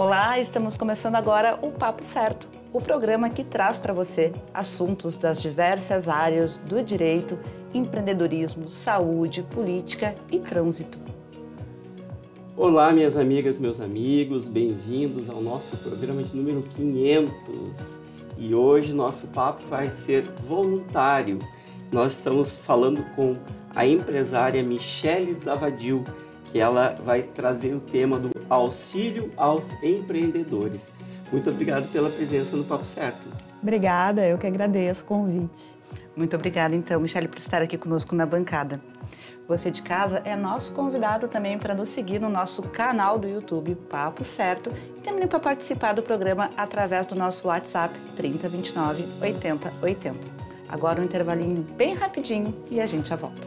Olá, estamos começando agora o Papo Certo, o programa que traz para você assuntos das diversas áreas do direito, empreendedorismo, saúde, política e trânsito. Olá, minhas amigas, meus amigos, bem-vindos ao nosso programa de número 500. E hoje nosso papo vai ser voluntário. Nós estamos falando com a empresária Michele Zavadil, que ela vai trazer o tema do auxílio aos empreendedores. Muito obrigado pela presença no Papo Certo. Obrigada, eu que agradeço o convite. Muito obrigada, então, Michele, por estar aqui conosco na bancada. Você de casa é nosso convidado também para nos seguir no nosso canal do YouTube Papo Certo e também para participar do programa através do nosso WhatsApp 3029 8080. Agora um intervalinho bem rapidinho e a gente já volta.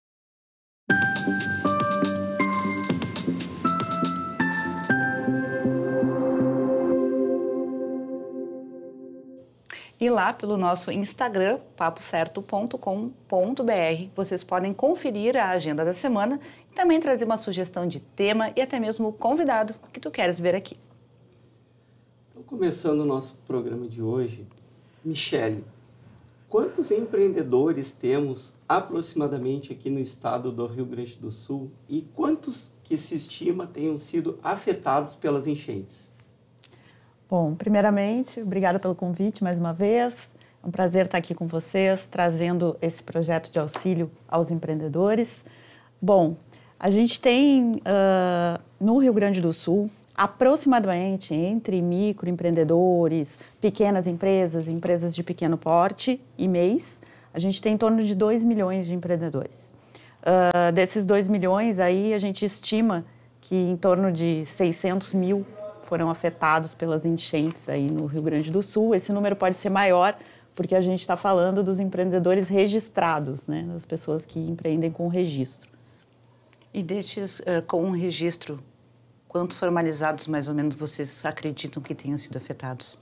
E lá pelo nosso Instagram, papocerto.com.br, vocês podem conferir a agenda da semana e também trazer uma sugestão de tema e até mesmo o convidado que tu queres ver aqui. Então, começando o nosso programa de hoje, Michele, Quantos empreendedores temos aproximadamente aqui no estado do Rio Grande do Sul e quantos que se estima tenham sido afetados pelas enchentes? Bom, primeiramente, obrigada pelo convite mais uma vez. É um prazer estar aqui com vocês, trazendo esse projeto de auxílio aos empreendedores. Bom, a gente tem uh, no Rio Grande do Sul aproximadamente entre microempreendedores, pequenas empresas, empresas de pequeno porte e mês, a gente tem em torno de 2 milhões de empreendedores. Uh, desses 2 milhões, aí a gente estima que em torno de 600 mil foram afetados pelas enchentes aí no Rio Grande do Sul. Esse número pode ser maior, porque a gente está falando dos empreendedores registrados, né? das pessoas que empreendem com registro. E destes uh, com um registro Quantos formalizados, mais ou menos, vocês acreditam que tenham sido afetados?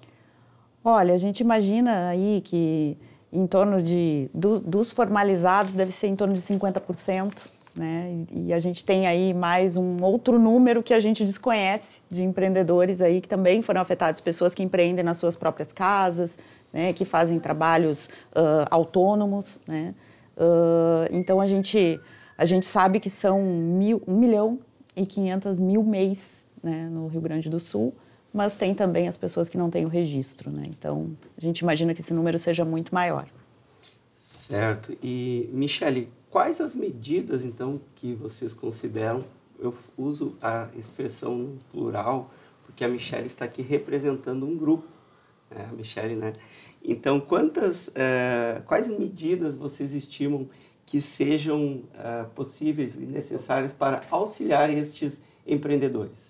Olha, a gente imagina aí que em torno de do, dos formalizados deve ser em torno de 50%, né? E, a gente tem aí mais um outro número que a gente desconhece de empreendedores aí que também foram afetados, pessoas que empreendem nas suas próprias casas, né? Que fazem trabalhos uh, autônomos, né? Uh, então a gente a gente sabe que são mil, um milhão e 500 mil mês né, no Rio Grande do Sul, mas tem também as pessoas que não têm o registro. Né? Então, a gente imagina que esse número seja muito maior. Certo. E, Michele, quais as medidas, então, que vocês consideram? Eu uso a expressão plural, porque a Michele está aqui representando um grupo. Né? A Michele, né? Então, quantas, uh, quais medidas vocês estimam que sejam uh, possíveis e necessárias para auxiliar estes empreendedores?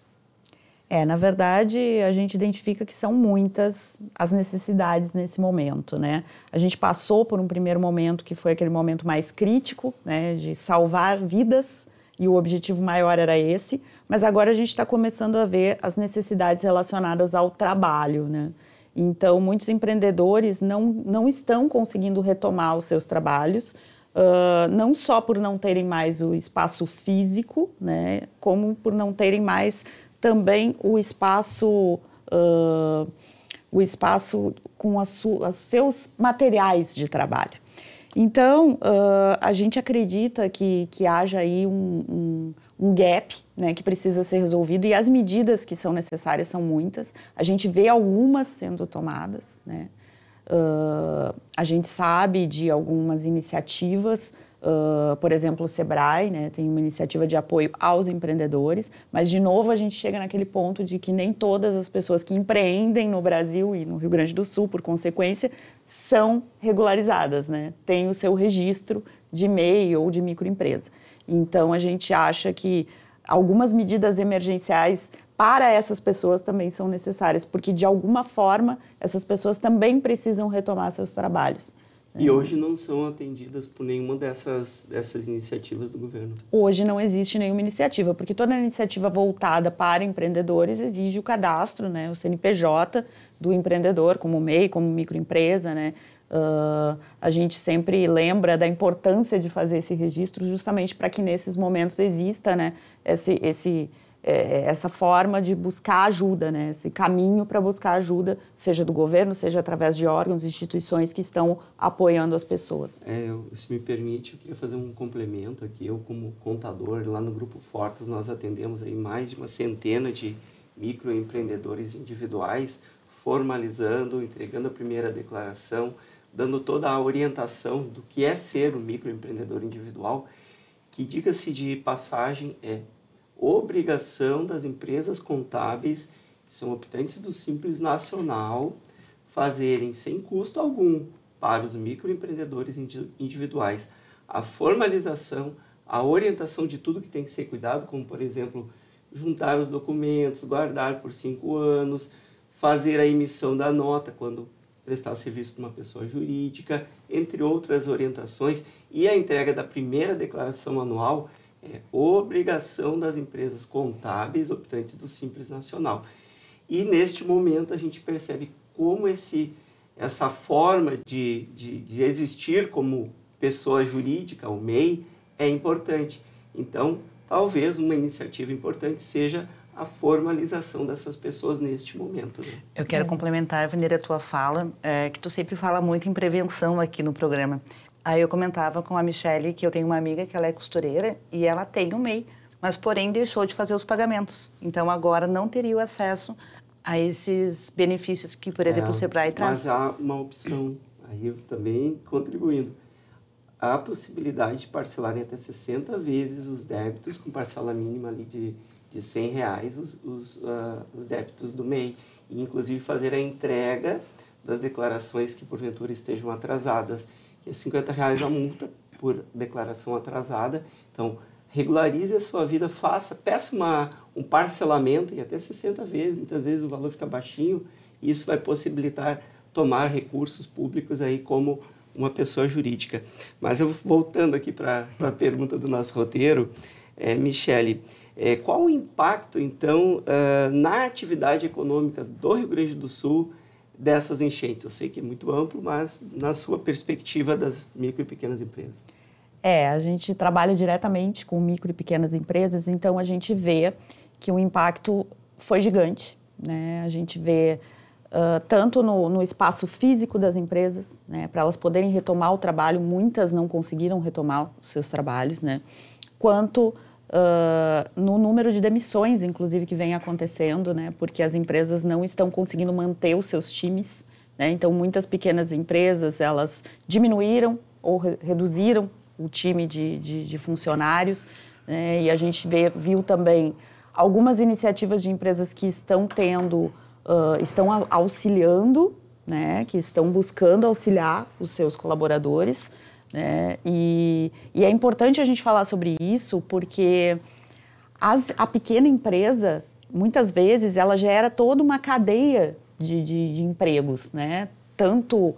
É, na verdade, a gente identifica que são muitas as necessidades nesse momento, né? A gente passou por um primeiro momento que foi aquele momento mais crítico, né, de salvar vidas, e o objetivo maior era esse, mas agora a gente está começando a ver as necessidades relacionadas ao trabalho, né? Então, muitos empreendedores não, não estão conseguindo retomar os seus trabalhos, Uh, não só por não terem mais o espaço físico, né, como por não terem mais também o espaço, uh, o espaço com os seus materiais de trabalho. Então, uh, a gente acredita que, que haja aí um, um, um gap né, que precisa ser resolvido e as medidas que são necessárias são muitas. A gente vê algumas sendo tomadas, né? Uh, a gente sabe de algumas iniciativas, uh, por exemplo, o Sebrae né, tem uma iniciativa de apoio aos empreendedores, mas de novo a gente chega naquele ponto de que nem todas as pessoas que empreendem no Brasil e no Rio Grande do Sul, por consequência, são regularizadas, né? tem o seu registro de MEI ou de microempresa. Então a gente acha que algumas medidas emergenciais para essas pessoas também são necessárias, porque de alguma forma essas pessoas também precisam retomar seus trabalhos. Né? E hoje não são atendidas por nenhuma dessas, dessas iniciativas do governo? Hoje não existe nenhuma iniciativa, porque toda iniciativa voltada para empreendedores exige o cadastro, né, o CNPJ do empreendedor, como MEI, como microempresa. Né? Uh, a gente sempre lembra da importância de fazer esse registro justamente para que nesses momentos exista né, esse, esse é, é, essa forma de buscar ajuda, né? esse caminho para buscar ajuda, seja do governo, seja através de órgãos, instituições que estão apoiando as pessoas. É, se me permite, eu queria fazer um complemento aqui. Eu, como contador, lá no Grupo Fortes, nós atendemos aí mais de uma centena de microempreendedores individuais, formalizando, entregando a primeira declaração, dando toda a orientação do que é ser um microempreendedor individual, que, diga-se de passagem, é obrigação das empresas contábeis, que são optantes do Simples Nacional, fazerem sem custo algum para os microempreendedores individuais a formalização, a orientação de tudo que tem que ser cuidado, como, por exemplo, juntar os documentos, guardar por cinco anos, fazer a emissão da nota quando prestar serviço para uma pessoa jurídica, entre outras orientações, e a entrega da primeira declaração anual é obrigação das empresas contábeis optantes do Simples Nacional. E neste momento a gente percebe como esse, essa forma de, de, de existir como pessoa jurídica, o MEI, é importante. Então, talvez uma iniciativa importante seja a formalização dessas pessoas neste momento. Né? Eu quero é. complementar, Vanira, a tua fala, é, que tu sempre fala muito em prevenção aqui no programa. Aí eu comentava com a Michelle que eu tenho uma amiga que ela é costureira e ela tem um MEI, mas porém deixou de fazer os pagamentos. Então agora não teria o acesso a esses benefícios que, por exemplo, é, o Sebrae traz. Mas há uma opção aí também contribuindo. Há a possibilidade de parcelar em até 60 vezes os débitos com parcela mínima ali de de 100 reais os, os, uh, os débitos do MEI e inclusive fazer a entrega das declarações que porventura estejam atrasadas que é 50 reais a multa por declaração atrasada. Então, regularize a sua vida, faça, peça uma, um parcelamento e até 60 vezes, muitas vezes o valor fica baixinho e isso vai possibilitar tomar recursos públicos aí como uma pessoa jurídica. Mas eu voltando aqui para a pergunta do nosso roteiro, é, Michele, é, qual o impacto então uh, na atividade econômica do Rio Grande do Sul dessas enchentes? Eu sei que é muito amplo, mas na sua perspectiva das micro e pequenas empresas. É, a gente trabalha diretamente com micro e pequenas empresas, então a gente vê que o impacto foi gigante. Né? A gente vê uh, tanto no, no, espaço físico das empresas, né? para elas poderem retomar o trabalho, muitas não conseguiram retomar os seus trabalhos, né? quanto Uh, no número de demissões, inclusive, que vem acontecendo, né? Porque as empresas não estão conseguindo manter os seus times. Né? Então, muitas pequenas empresas, elas diminuíram ou re reduziram o time de, de, de funcionários. Né? E a gente vê, viu também algumas iniciativas de empresas que estão tendo, uh, estão auxiliando, né? que estão buscando auxiliar os seus colaboradores. Né? E, e é importante a gente falar sobre isso porque as, a pequena empresa, muitas vezes, ela gera toda uma cadeia de, de, de empregos, né? Tanto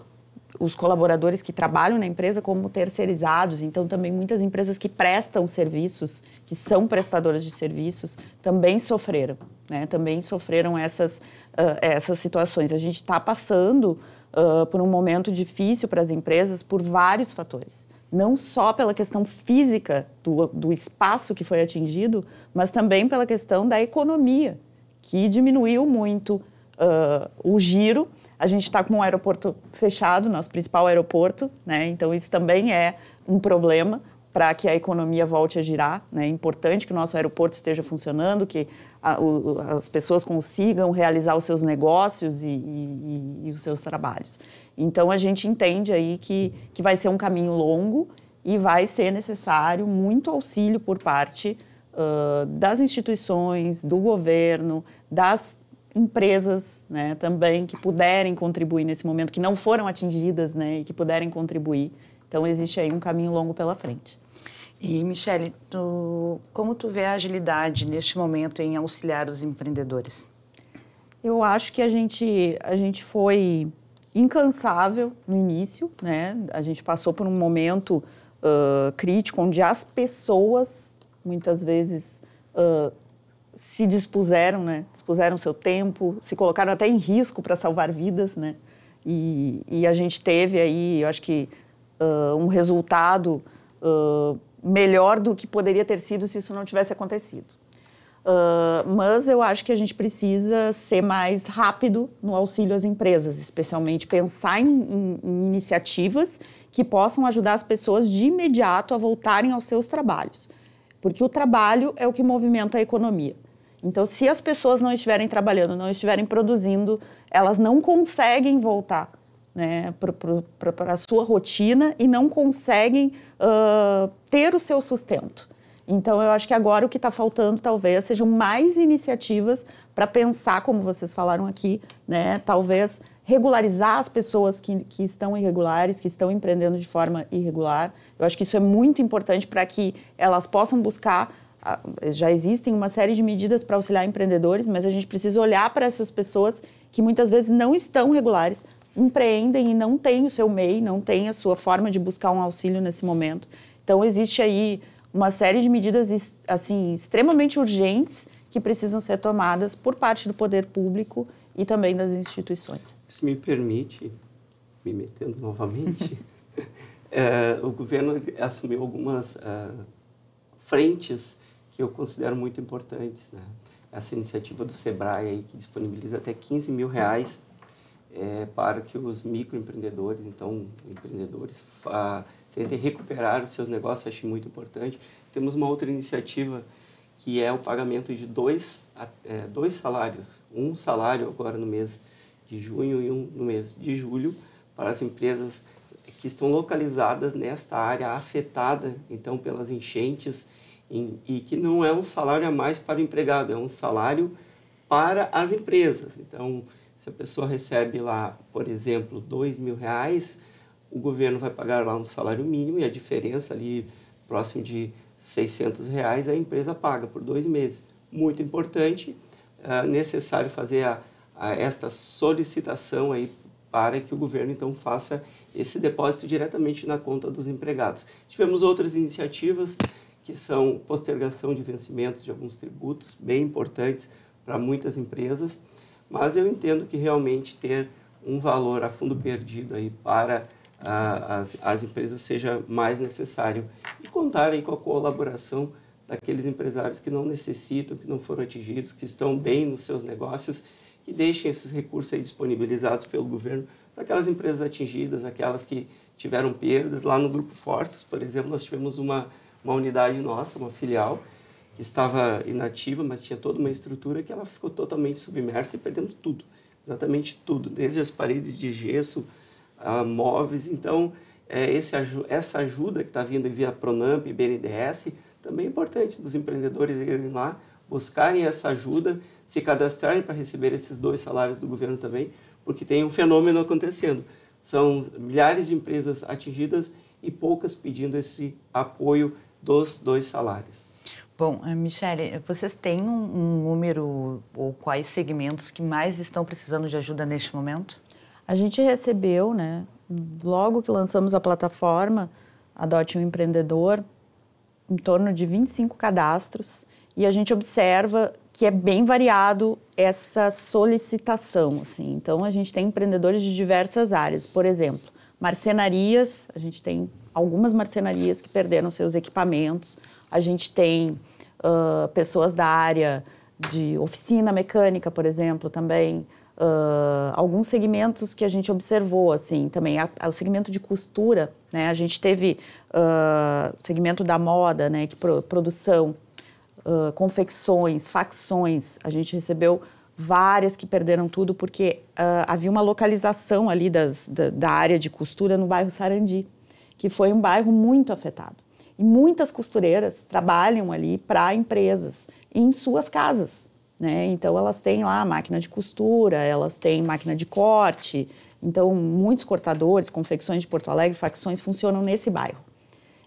os colaboradores que trabalham na empresa como terceirizados. Então, também muitas empresas que prestam serviços, que são prestadoras de serviços, também sofreram, né? Também sofreram essas, uh, essas situações. A gente está passando uh, por um momento difícil para as empresas por vários fatores. Não só pela questão física do, do espaço que foi atingido, mas também pela questão da economia, que diminuiu muito uh, o giro. A gente está com um aeroporto fechado, nosso principal aeroporto, né? então isso também é um problema para que a economia volte a girar. Né? É importante que o nosso aeroporto esteja funcionando, que as pessoas consigam realizar os seus negócios e, e, e, os seus trabalhos. Então a gente entende aí que, que vai ser um caminho longo e vai ser necessário muito auxílio por parte uh, das instituições, do governo, das empresas né, também que puderem contribuir nesse momento, que não foram atingidas né, e que puderem contribuir. Então existe aí um caminho longo pela frente. E, Michele, tu, como tu vê a agilidade neste momento em auxiliar os empreendedores? Eu acho que a gente, a gente foi incansável no início, né? A gente passou por um momento uh, crítico onde as pessoas, muitas vezes, uh, se dispuseram, né? Dispuseram seu tempo, se colocaram até em risco para salvar vidas, né? E, e, a gente teve aí, eu acho que, uh, um resultado melhor do que poderia ter sido se isso não tivesse acontecido. Uh, mas eu acho que a gente precisa ser mais rápido no auxílio às empresas, especialmente pensar em, em, em iniciativas que possam ajudar as pessoas de imediato a voltarem aos seus trabalhos, porque o trabalho é o que movimenta a economia. Então, se as pessoas não estiverem trabalhando, não estiverem produzindo, elas não conseguem voltar né, para a sua rotina e não conseguem uh, ter o seu sustento. Então, eu acho que agora o que está faltando talvez sejam mais iniciativas para pensar, como vocês falaram aqui, né, talvez regularizar as pessoas que, que estão irregulares, que estão empreendendo de forma irregular. Eu acho que isso é muito importante para que elas possam buscar ah, já existem uma série de medidas para auxiliar empreendedores, mas a gente precisa olhar para essas pessoas que muitas vezes não estão regulares, empreendem e não têm o seu MEI, não têm a sua forma de buscar um auxílio nesse momento. Então, existe aí uma série de medidas assim extremamente urgentes que precisam ser tomadas por parte do poder público e também das instituições. Se me permite, me metendo novamente, é, o governo assumiu algumas eh, frentes que eu considero muito importantes. Né? Essa iniciativa do Sebrae aí, que disponibiliza até 15 mil reais é, para que os microempreendedores, então, empreendedores, tentem recuperar os seus negócios, acho muito importante. Temos uma outra iniciativa que é o pagamento de dois, é, dois salários, um salário agora no mês de junho e um no mês de julho, para as empresas que estão localizadas nesta área afetada, então, pelas enchentes, em, e que não é um salário a mais para o empregado, é um salário para as empresas. Então, se a pessoa recebe lá, por exemplo, dois mil reais, o governo vai pagar lá um salário mínimo e a diferença ali próximo de 600 reais a empresa paga por dois meses. Muito importante, é necessário fazer a, a esta solicitação aí para que o governo então faça esse depósito diretamente na conta dos empregados. Tivemos outras iniciativas que são postergação de vencimentos de alguns tributos bem importantes para muitas empresas. Mas eu entendo que realmente ter um valor a fundo perdido aí para ah, as, as empresas seja mais necessário e contar aí com a colaboração daqueles empresários que não necessitam, que não foram atingidos, que estão bem nos seus negócios, que deixem esses recursos aí disponibilizados pelo governo para aquelas empresas atingidas, aquelas que tiveram perdas. Lá no Grupo Fortes, por exemplo, nós tivemos uma, uma unidade nossa, uma filial, estava inativa, mas tinha toda uma estrutura que ela ficou totalmente submersa e perdemos tudo, exatamente tudo, desde as paredes de gesso, a ah, móveis. Então, é, esse, essa ajuda que está vindo via Pronamp e BNDES também é importante dos empreendedores irem lá, buscarem essa ajuda, se cadastrarem para receber esses dois salários do governo também, porque tem um fenômeno acontecendo. São milhares de empresas atingidas e poucas pedindo esse apoio dos dois salários. Bom, eh, Michele, vocês têm um, número ou quais segmentos que mais estão precisando de ajuda neste momento? A gente recebeu, né, logo que lançamos a plataforma Adote um Empreendedor, em torno de 25 cadastros e a gente observa que é bem variado essa solicitação, assim. Então a gente tem empreendedores de diversas áreas, por exemplo, marcenarias, a gente tem algumas marcenarias que perderam seus equipamentos. A gente tem uh, pessoas da área de oficina mecânica, por exemplo, também. Uh, alguns segmentos que a gente observou, assim, também. A, a, o segmento de costura, né? A gente teve uh, segmento da moda, né? Que pro, produção, uh, confecções, facções. A gente recebeu várias que perderam tudo porque uh, havia uma localização ali das, da, da área de costura no bairro Sarandi que foi um bairro muito afetado. E muitas costureiras trabalham ali para empresas em suas casas. Né? Então elas têm lá máquina de costura, elas têm máquina de corte. Então muitos cortadores, confecções de Porto Alegre, facções funcionam nesse bairro.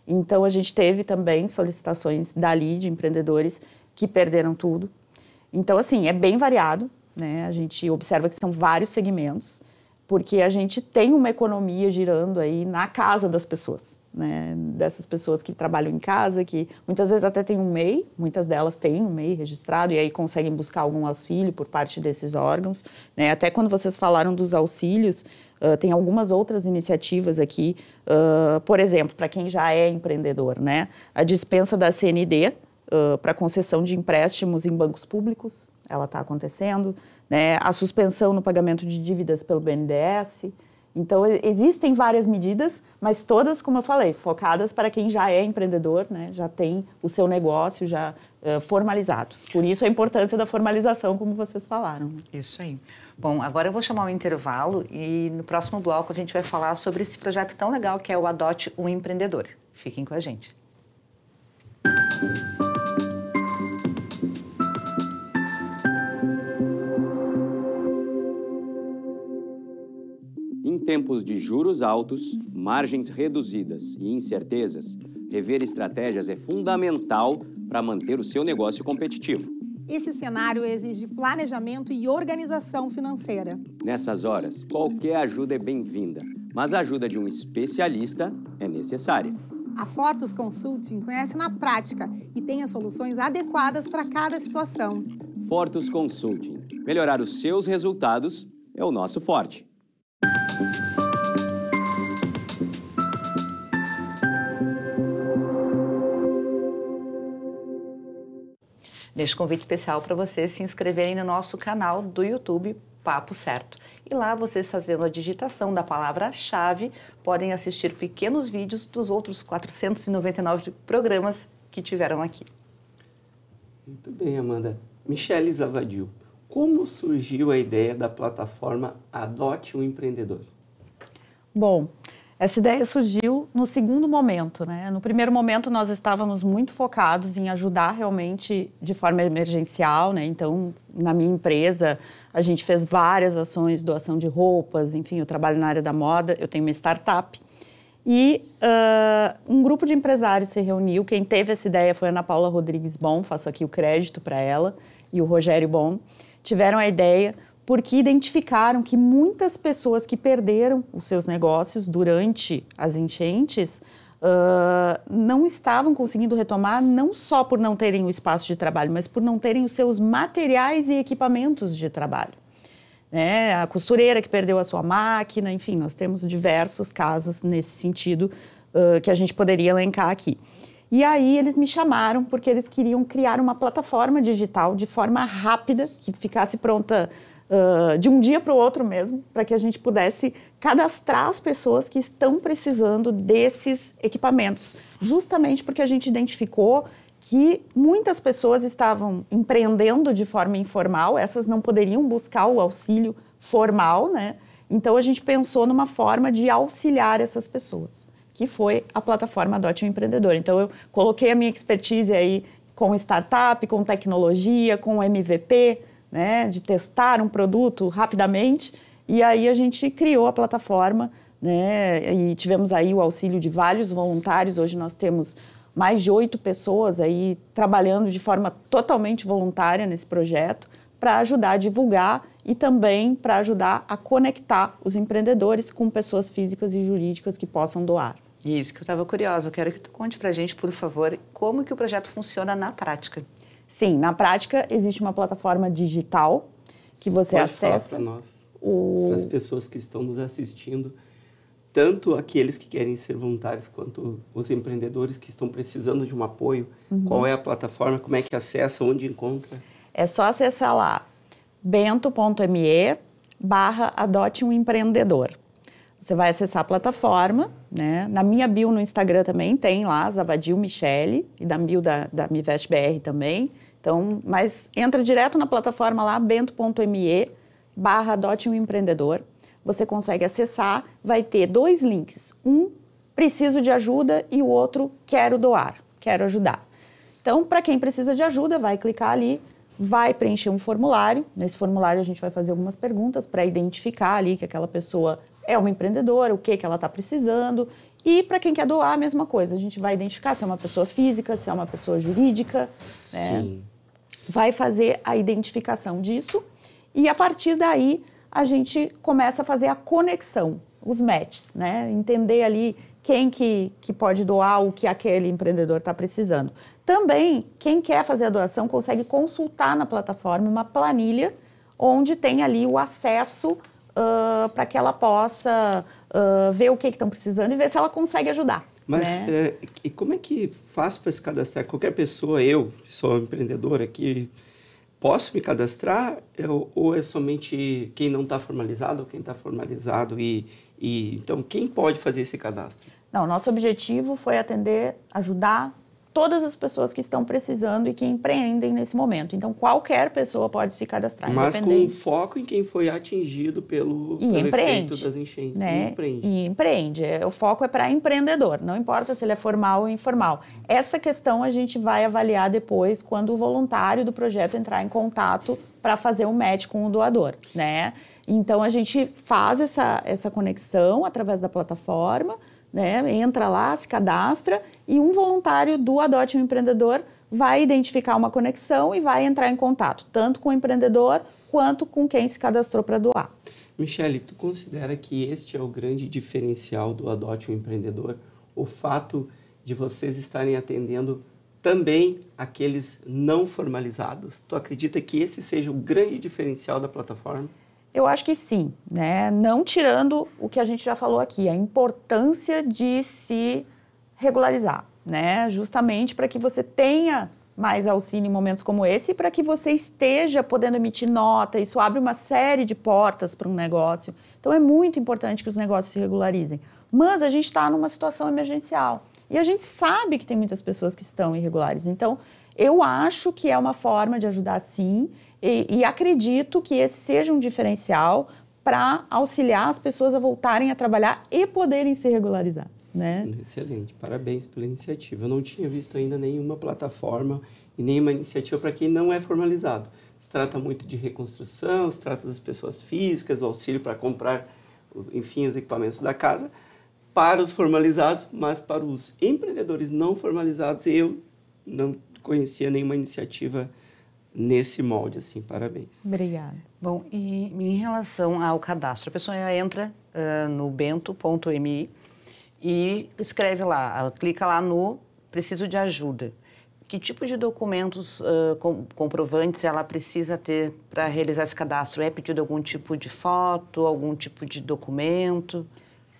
Então a gente teve também solicitações dali de empreendedores que perderam tudo. Então assim é bem variado, né? A gente observa que são vários segmentos porque a gente tem uma economia girando aí na casa das pessoas. Né, dessas pessoas que trabalham em casa, que muitas vezes até tem um MEI, muitas delas têm um MEI registrado e aí conseguem buscar algum auxílio por parte desses órgãos. Né? Até quando vocês falaram dos auxílios, uh, tem algumas outras iniciativas aqui, uh, por exemplo, para quem já é empreendedor, né? a dispensa da CND uh, para concessão de empréstimos em bancos públicos, ela está acontecendo né, a suspensão no pagamento de dívidas pelo BNDES. Então, existem várias medidas, mas todas, como eu falei, focadas para quem já é empreendedor, né, já tem o seu negócio já uh, formalizado. Por isso, a importância da formalização, como vocês falaram. Isso aí. Bom, agora eu vou chamar um intervalo e no próximo bloco a gente vai falar sobre esse projeto tão legal que é o Adote um Empreendedor. Fiquem com a gente. Música tempos de juros altos, margens reduzidas e incertezas, rever estratégias é fundamental para manter o seu negócio competitivo. Esse cenário exige planejamento e organização financeira. Nessas horas, qualquer ajuda é bem-vinda, mas a ajuda de um especialista é necessária. A Fortus Consulting conhece na prática e tem as soluções adequadas para cada situação. Fortus Consulting. Melhorar os seus resultados é o nosso forte. Neste convite especial para vocês se inscreverem no nosso canal do YouTube Papo Certo. E lá vocês fazendo a digitação da palavra-chave podem assistir pequenos vídeos dos outros 499 programas que tiveram aqui. Muito bem, Amanda. Michele Zavadil, como surgiu a ideia da plataforma Adote um Empreendedor? Bom, essa ideia surgiu no segundo momento, né? No primeiro momento nós estávamos muito focados em ajudar realmente de forma emergencial, né? Então, na minha empresa, a gente fez várias ações, doação de roupas, enfim, eu trabalho na área da moda, eu tenho uma startup. E uh, um grupo de empresários se reuniu, quem teve essa ideia foi a Ana Paula Rodrigues Bom, faço aqui o crédito para ela, e o Rogério Bom, tiveram a ideia porque identificaram que muitas pessoas que perderam os seus negócios durante as enchentes uh, não estavam conseguindo retomar, não só por não terem o espaço de trabalho, mas por não terem os seus materiais e equipamentos de trabalho. Né? A costureira que perdeu a sua máquina, enfim, nós temos diversos casos nesse sentido uh, que a gente poderia elencar aqui. E aí eles me chamaram porque eles queriam criar uma plataforma digital de forma rápida, que ficasse pronta de um dia para o outro mesmo, para que a gente pudesse cadastrar as pessoas que estão precisando desses equipamentos, justamente porque a gente identificou que muitas pessoas estavam empreendendo de forma informal, essas não poderiam buscar o auxílio formal, né? Então a gente pensou numa forma de auxiliar essas pessoas, que foi a plataforma Adote um Empreendedor. Então eu coloquei a minha expertise aí com startup, com tecnologia, com MVP, né, de testar um produto rapidamente. E aí a gente criou a plataforma, né, e tivemos aí o auxílio de vários voluntários. Hoje nós temos mais de oito pessoas aí trabalhando de forma totalmente voluntária nesse projeto para ajudar a divulgar e também para ajudar a conectar os empreendedores com pessoas físicas e jurídicas que possam doar. Isso que eu estava curiosa, eu quero que tu conte para a gente, por favor, como que o projeto funciona na prática. Sim, na prática existe uma plataforma digital que você Pode acessa. Para nós, o... para as pessoas que estão nos assistindo, tanto aqueles que querem ser voluntários quanto os empreendedores que estão precisando de um apoio. Uhum. Qual é a plataforma? Como é que acessa? Onde encontra? É só acessar lá bento.me barra adote um empreendedor. Você vai acessar a plataforma né? Na minha bio no Instagram também tem lá, Zavadil Michele, e da bio da, da Mivest BR também. Então, mas entra direto na plataforma lá, bento.me barra adote um empreendedor. Você consegue acessar, vai ter dois links. Um, preciso de ajuda, e o outro, quero doar, quero ajudar. Então, para quem precisa de ajuda, vai clicar ali, vai preencher um formulário. Nesse formulário, a gente vai fazer algumas perguntas para identificar ali que aquela pessoa é uma empreendedora, o que, que ela está precisando. E para quem quer doar, a mesma coisa. A gente vai identificar se é uma pessoa física, se é uma pessoa jurídica. Né? Sim. vai fazer a identificação disso. E a partir daí, a gente começa a fazer a conexão, os matches, né? Entender ali quem que, que pode doar o que aquele empreendedor está precisando. Também, quem quer fazer a doação consegue consultar na plataforma uma planilha onde tem ali o acesso uh, para que ela possa uh, ver o que estão precisando e ver se ela consegue ajudar. Mas né? Eh, como é que faz para se cadastrar? Qualquer pessoa, eu, sou empreendedora aqui, posso me cadastrar eu, ou é somente quem não está formalizado ou quem está formalizado? E, e, então, quem pode fazer esse cadastro? Não, nosso objetivo foi atender, ajudar todas as pessoas que estão precisando e que empreendem nesse momento. Então, qualquer pessoa pode se cadastrar. Mas com foco em quem foi atingido pelo, e pelo efeito das enchentes. Né? E empreende. E empreende. É, o foco é para empreendedor, não importa se ele é formal ou informal. Essa questão a gente vai avaliar depois quando o voluntário do projeto entrar em contato para fazer o um match com o doador, né? Então, a gente faz essa, essa conexão através da plataforma, né? Entra lá, se cadastra e um voluntário do Adote um Empreendedor vai identificar uma conexão e vai entrar em contato, tanto com o empreendedor quanto com quem se cadastrou para doar. Michele, tu considera que este é o grande diferencial do Adote um Empreendedor? O fato de vocês estarem atendendo também aqueles não formalizados? Tu acredita que esse seja o grande diferencial da plataforma? Eu acho que sim, né? Não tirando o que a gente já falou aqui, a importância de se regularizar, né? Justamente para que você tenha mais auxílio em momentos como esse e para que você esteja podendo emitir nota. Isso abre uma série de portas para um negócio. Então é muito importante que os negócios se regularizem. Mas a gente está numa situação emergencial e a gente sabe que tem muitas pessoas que estão irregulares. Então eu acho que é uma forma de ajudar sim e, e acredito que esse seja um diferencial para auxiliar as pessoas a voltarem a trabalhar e poderem se regularizar. Né? Excelente, parabéns pela iniciativa. Eu não tinha visto ainda nenhuma plataforma e nenhuma iniciativa para quem não é formalizado. Se trata muito de reconstrução, se trata das pessoas físicas, o auxílio para comprar, enfim, os equipamentos da casa, para os formalizados, mas para os empreendedores não formalizados, eu não conhecia nenhuma iniciativa nesse molde, assim, parabéns. Obrigada. Bom, e em relação ao cadastro, a pessoa entra uh, no bento.mi e escreve lá, ah, clica lá no preciso de ajuda. Que tipo de documentos uh, com, comprovantes ela precisa ter para realizar esse cadastro? É pedido algum tipo de foto, algum tipo de documento?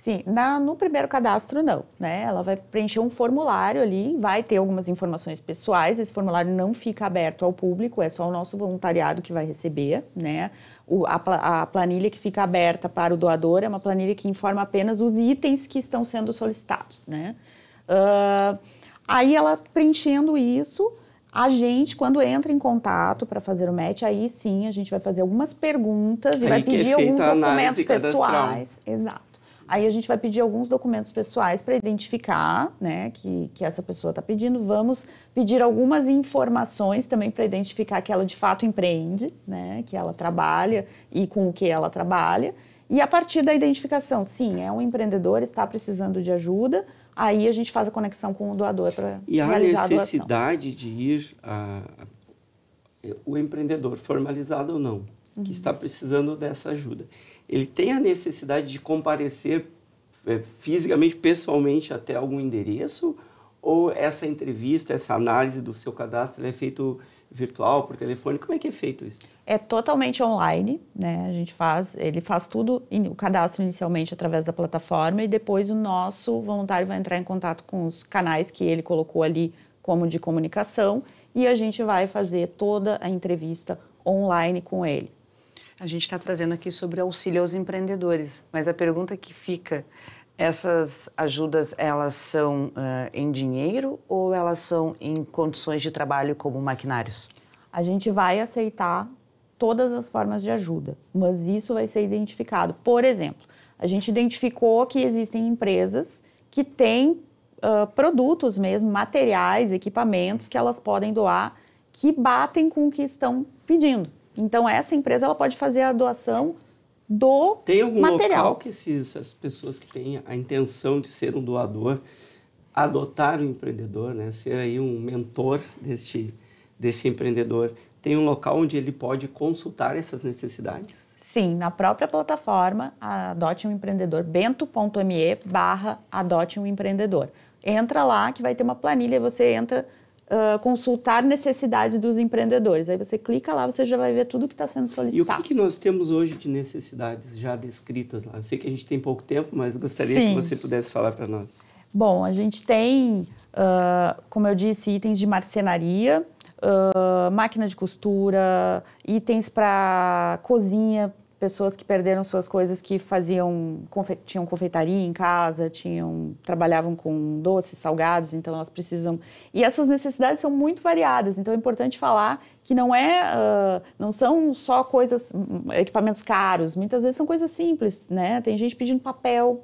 Sim, na, no primeiro cadastro não, né? Ela vai preencher um formulário ali, vai ter algumas informações pessoais. Esse formulário não fica aberto ao público, é só o nosso voluntariado que vai receber, né? O, a, a planilha que fica aberta para o doador é uma planilha que informa apenas os itens que estão sendo solicitados, né? Uh, aí ela preenchendo isso, a gente, quando entra em contato para fazer o match, aí sim a gente vai fazer algumas perguntas e vai é pedir é alguns documentos pessoais. Cadastral. Exato. Aí a gente vai pedir alguns documentos pessoais para identificar né, que, que essa pessoa está pedindo. Vamos pedir algumas informações também para identificar que ela de fato empreende, né, que ela trabalha e com o que ela trabalha. E a partir da identificação, sim, é um empreendedor, está precisando de ajuda, aí a gente faz a conexão com o doador para realizar a doação. E a necessidade de ir a, a, o empreendedor, formalizado ou não, uhum. que está precisando dessa ajuda ele tem a necessidade de comparecer é, fisicamente, pessoalmente, até algum endereço? Ou essa entrevista, essa análise do seu cadastro é feito virtual, por telefone? Como é que é feito isso? É totalmente online, né? A gente faz, ele faz tudo, o cadastro inicialmente através da plataforma e depois o nosso voluntário vai entrar em contato com os canais que ele colocou ali como de comunicação e a gente vai fazer toda a entrevista online com ele. A gente está trazendo aqui sobre auxílio aos empreendedores, mas a pergunta que fica, essas ajudas, elas são uh, em dinheiro ou elas são em condições de trabalho como maquinários? A gente vai aceitar todas as formas de ajuda, mas isso vai ser identificado. Por exemplo, a gente identificou que existem empresas que têm uh, produtos mesmo, materiais, equipamentos que elas podem doar que batem com o que estão pedindo. Então, essa empresa ela pode fazer a doação do Tem algum material. local que esses, pessoas que têm a intenção de ser um doador, adotar o um empreendedor, né? ser aí um mentor deste, desse empreendedor, tem um local onde ele pode consultar essas necessidades? Sim, na própria plataforma Adote um Empreendedor, bento.me barra Adote um Empreendedor. Entra lá que vai ter uma planilha, você entra ah, consultar necessidades dos empreendedores. Aí você clica lá, você já vai ver tudo que está sendo solicitado. E o que, que, nós temos hoje de necessidades já descritas lá? Eu sei que a gente tem pouco tempo, mas gostaria Sim. que você pudesse falar para nós. Bom, a gente tem, uh, como eu disse, itens de marcenaria, uh, máquina de costura, itens para cozinha, pessoas que perderam suas coisas que faziam confe tinham confeitaria em casa tinham trabalhavam com doces salgados então elas precisam e essas necessidades são muito variadas então é importante falar que não é uh, não são só coisas hum, equipamentos caros muitas vezes são coisas simples né tem gente pedindo papel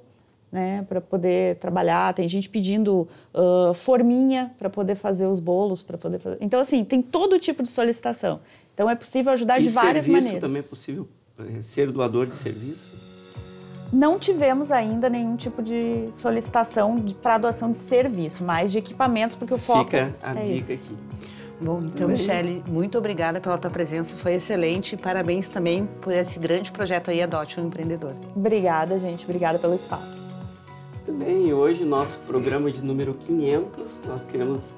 né, para poder trabalhar. Tem gente pedindo uh, forminha para poder fazer os bolos, para poder fazer. Então assim tem todo tipo de solicitação. Então é possível ajudar e de várias maneiras. também é possível eh, ser doador de serviço? Não tivemos ainda nenhum tipo de solicitação para doação de serviço, mais de equipamentos, porque o foco. Fica a é dica aqui. Bom, então, Michele, muito obrigada pela tua presença, foi excelente. Parabéns também por esse grande projeto aí, Adote um Empreendedor. Obrigada, gente, obrigada pelo espaço. Também hoje, nosso programa de número 500, nós queremos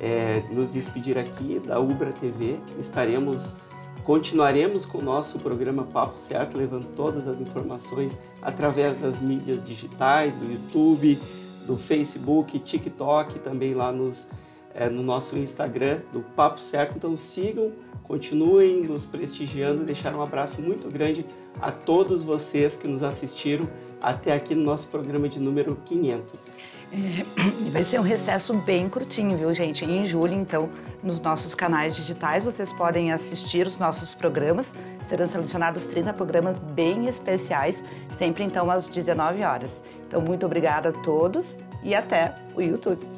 é, nos despedir aqui da Ubra TV. Estaremos Continuaremos com o nosso programa Papo Certo, levando todas as informações através das mídias digitais, do YouTube, do Facebook, TikTok, também lá nos, é, no nosso Instagram do Papo Certo. Então sigam, continuem nos prestigiando, deixar um abraço muito grande a todos vocês que nos assistiram até aqui no nosso programa de número 500. É, vai ser um recesso bem curtinho, viu, gente? em julho, então, nos nossos canais digitais, vocês podem assistir os nossos programas. Serão selecionados 30 programas bem especiais, sempre então às 19 horas. Então, muito obrigada a todos e até o YouTube.